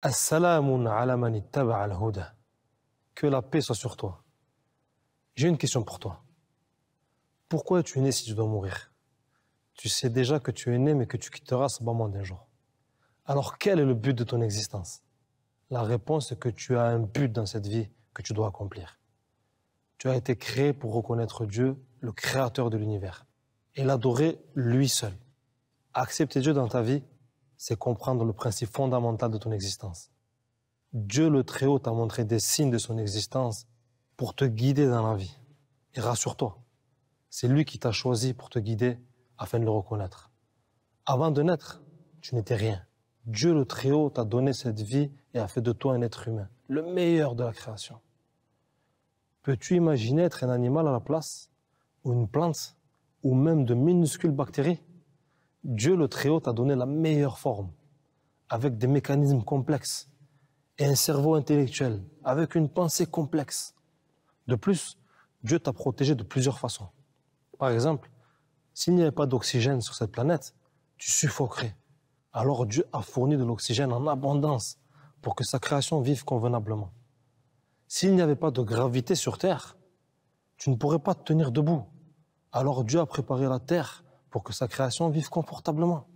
Que la paix soit sur toi. J'ai une question pour toi. Pourquoi es tu né si tu dois mourir Tu sais déjà que tu es né mais que tu quitteras ce moment d'un jour. Alors quel est le but de ton existence La réponse est que tu as un but dans cette vie que tu dois accomplir. Tu as été créé pour reconnaître Dieu, le créateur de l'univers, et l'adorer lui seul. Accepter Dieu dans ta vie, c'est comprendre le principe fondamental de ton existence. Dieu le Très-Haut t'a montré des signes de son existence pour te guider dans la vie. Et rassure-toi, c'est lui qui t'a choisi pour te guider afin de le reconnaître. Avant de naître, tu n'étais rien. Dieu le Très-Haut t'a donné cette vie et a fait de toi un être humain, le meilleur de la création. Peux-tu imaginer être un animal à la place, ou une plante, ou même de minuscules bactéries Dieu le Très-Haut t'a donné la meilleure forme, avec des mécanismes complexes et un cerveau intellectuel, avec une pensée complexe. De plus, Dieu t'a protégé de plusieurs façons. Par exemple, s'il n'y avait pas d'oxygène sur cette planète, tu suffoquerais. Alors Dieu a fourni de l'oxygène en abondance pour que sa création vive convenablement. S'il n'y avait pas de gravité sur Terre, tu ne pourrais pas te tenir debout. Alors Dieu a préparé la Terre pour que sa création vive confortablement.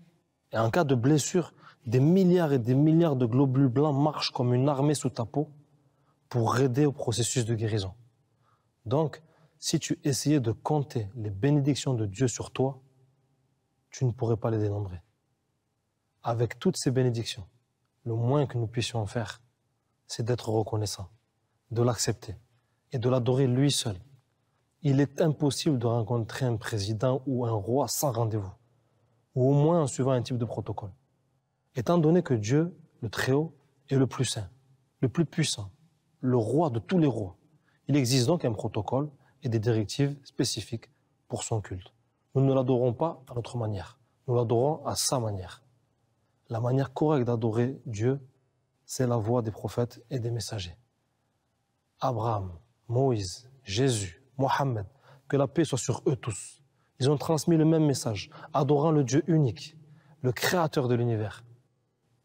Et en cas de blessure, des milliards et des milliards de globules blancs marchent comme une armée sous ta peau pour aider au processus de guérison. Donc, si tu essayais de compter les bénédictions de Dieu sur toi, tu ne pourrais pas les dénombrer. Avec toutes ces bénédictions, le moins que nous puissions faire, c'est d'être reconnaissant, de l'accepter et de l'adorer lui seul il est impossible de rencontrer un président ou un roi sans rendez-vous, ou au moins en suivant un type de protocole. Étant donné que Dieu, le Très-Haut, est le plus saint, le plus puissant, le roi de tous les rois, il existe donc un protocole et des directives spécifiques pour son culte. Nous ne l'adorons pas à notre manière, nous l'adorons à sa manière. La manière correcte d'adorer Dieu, c'est la voix des prophètes et des messagers. Abraham, Moïse, Jésus, Mohammed, que la paix soit sur eux tous. Ils ont transmis le même message, adorant le Dieu unique, le Créateur de l'univers.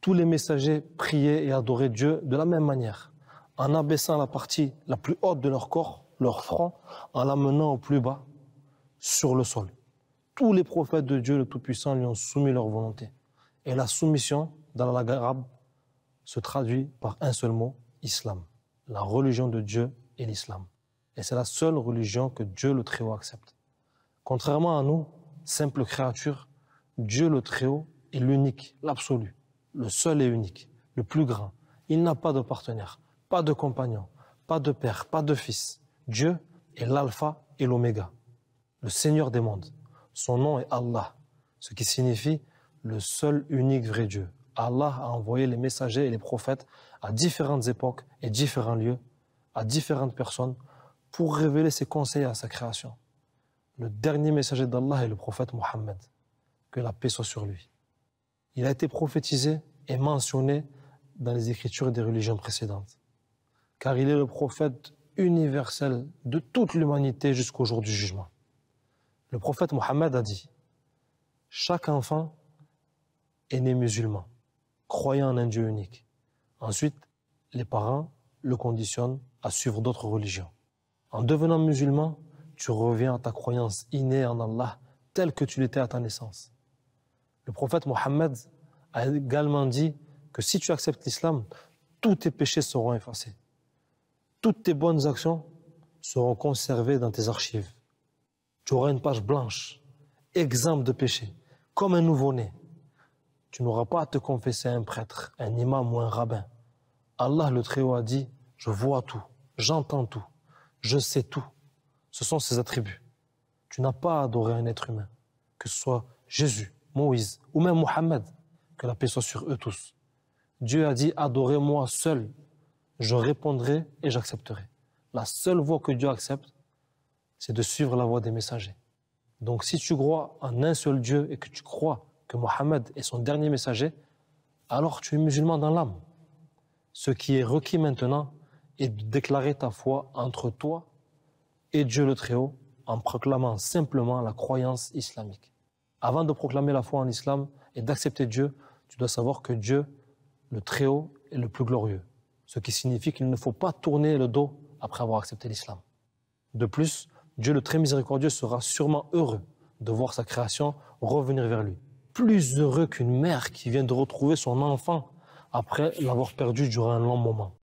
Tous les messagers priaient et adoraient Dieu de la même manière, en abaissant la partie la plus haute de leur corps, leur front, en l'amenant au plus bas, sur le sol. Tous les prophètes de Dieu le Tout-Puissant lui ont soumis leur volonté. Et la soumission, dans la langue arabe, se traduit par un seul mot, islam. La religion de Dieu et l'islam. Et c'est la seule religion que Dieu le Très-Haut accepte. Contrairement à nous, simples créatures, Dieu le Très-Haut est l'unique, l'absolu, le seul et unique, le plus grand. Il n'a pas de partenaire, pas de compagnon, pas de père, pas de fils. Dieu est l'alpha et l'oméga, le Seigneur des mondes. Son nom est Allah, ce qui signifie le seul unique vrai Dieu. Allah a envoyé les messagers et les prophètes à différentes époques et différents lieux, à différentes personnes, pour révéler ses conseils à sa création. Le dernier messager d'Allah est le prophète Mohammed, que la paix soit sur lui. Il a été prophétisé et mentionné dans les écritures des religions précédentes, car il est le prophète universel de toute l'humanité jusqu'au jour du jugement. Le prophète Mohammed a dit, chaque enfant est né musulman, croyant en un Dieu unique. Ensuite, les parents le conditionnent à suivre d'autres religions. En devenant musulman, tu reviens à ta croyance innée en Allah telle que tu l'étais à ta naissance. Le prophète Mohammed a également dit que si tu acceptes l'islam, tous tes péchés seront effacés. Toutes tes bonnes actions seront conservées dans tes archives. Tu auras une page blanche, exemple de péché, comme un nouveau-né. Tu n'auras pas à te confesser à un prêtre, un imam ou un rabbin. Allah le Très-Haut a dit, je vois tout, j'entends tout je sais tout. Ce sont ses attributs. Tu n'as pas adoré un être humain, que ce soit Jésus, Moïse ou même Mohammed, que la paix soit sur eux tous. Dieu a dit Adorez-moi seul, je répondrai et j'accepterai. La seule voie que Dieu accepte, c'est de suivre la voie des messagers. Donc si tu crois en un seul Dieu et que tu crois que Mohammed est son dernier messager, alors tu es musulman dans l'âme. Ce qui est requis maintenant, et de déclarer ta foi entre toi et Dieu le Très-Haut en proclamant simplement la croyance islamique. Avant de proclamer la foi en islam et d'accepter Dieu, tu dois savoir que Dieu, le Très-Haut, est le plus glorieux. Ce qui signifie qu'il ne faut pas tourner le dos après avoir accepté l'islam. De plus, Dieu le Très Miséricordieux sera sûrement heureux de voir sa création revenir vers lui. Plus heureux qu'une mère qui vient de retrouver son enfant après l'avoir perdu durant un long moment.